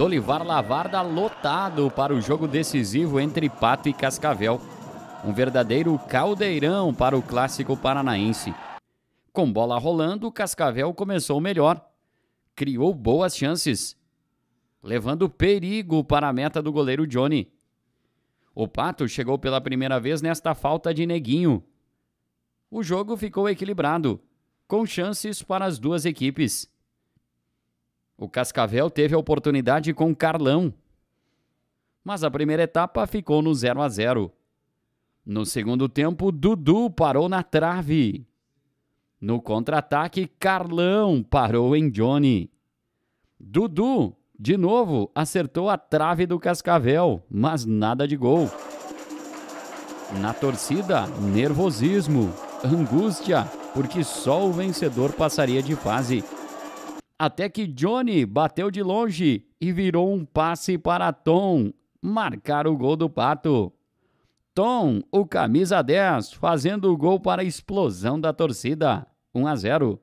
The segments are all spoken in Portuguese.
Dolivar Lavarda lotado para o jogo decisivo entre Pato e Cascavel. Um verdadeiro caldeirão para o clássico paranaense. Com bola rolando, Cascavel começou melhor. Criou boas chances, levando perigo para a meta do goleiro Johnny. O Pato chegou pela primeira vez nesta falta de neguinho. O jogo ficou equilibrado, com chances para as duas equipes. O Cascavel teve a oportunidade com Carlão, mas a primeira etapa ficou no 0 a 0. No segundo tempo, Dudu parou na trave. No contra-ataque, Carlão parou em Johnny. Dudu, de novo, acertou a trave do Cascavel, mas nada de gol. Na torcida, nervosismo, angústia, porque só o vencedor passaria de fase até que Johnny bateu de longe e virou um passe para Tom marcar o gol do Pato. Tom, o camisa 10, fazendo o gol para a explosão da torcida. 1 a 0.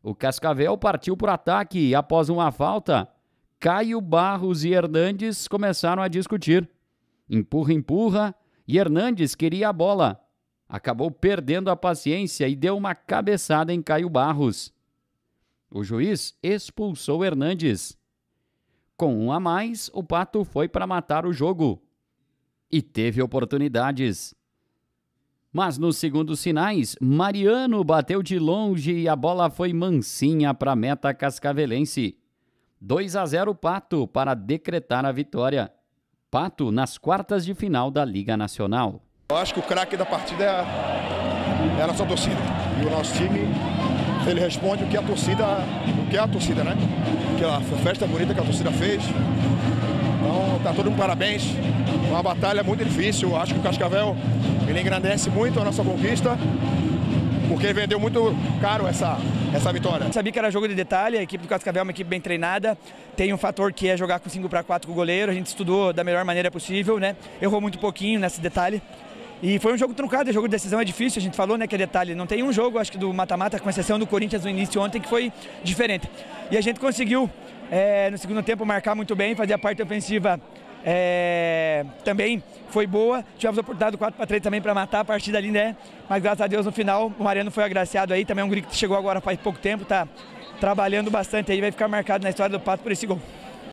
O Cascavel partiu para o ataque e após uma falta. Caio Barros e Hernandes começaram a discutir. Empurra, empurra, e Hernandes queria a bola. Acabou perdendo a paciência e deu uma cabeçada em Caio Barros. O juiz expulsou Hernandes. Com um a mais, o Pato foi para matar o jogo e teve oportunidades. Mas nos segundos sinais, Mariano bateu de longe e a bola foi mansinha para a meta cascavelense. 2 a 0 Pato para decretar a vitória. Pato nas quartas de final da Liga Nacional. Eu acho que o craque da partida é a, é a nossa torcida e o nosso time ele responde o que a torcida, o que é a torcida, né? Aquela festa bonita que a torcida fez. Então, tá todo mundo parabéns. Uma batalha muito difícil. Acho que o Cascavel ele engrandece muito a nossa conquista porque vendeu muito caro essa, essa vitória. sabia que era jogo de detalhe, a equipe do Cascavel é uma equipe bem treinada, tem um fator que é jogar com 5 para 4 com o goleiro, a gente estudou da melhor maneira possível, né? Errou muito pouquinho nesse detalhe, e foi um jogo truncado, é jogo de decisão é difícil, a gente falou, né, que é detalhe. Não tem um jogo, acho que do mata-mata, com exceção do Corinthians no início ontem, que foi diferente. E a gente conseguiu, é, no segundo tempo, marcar muito bem, fazer a parte ofensiva é, também foi boa. Tivemos a oportunidade do 4 para 3 também para matar a partida ali, né? Mas graças a Deus no final o Mariano foi agraciado aí. Também é um grito que chegou agora faz pouco tempo, tá trabalhando bastante aí, vai ficar marcado na história do Pato por esse gol.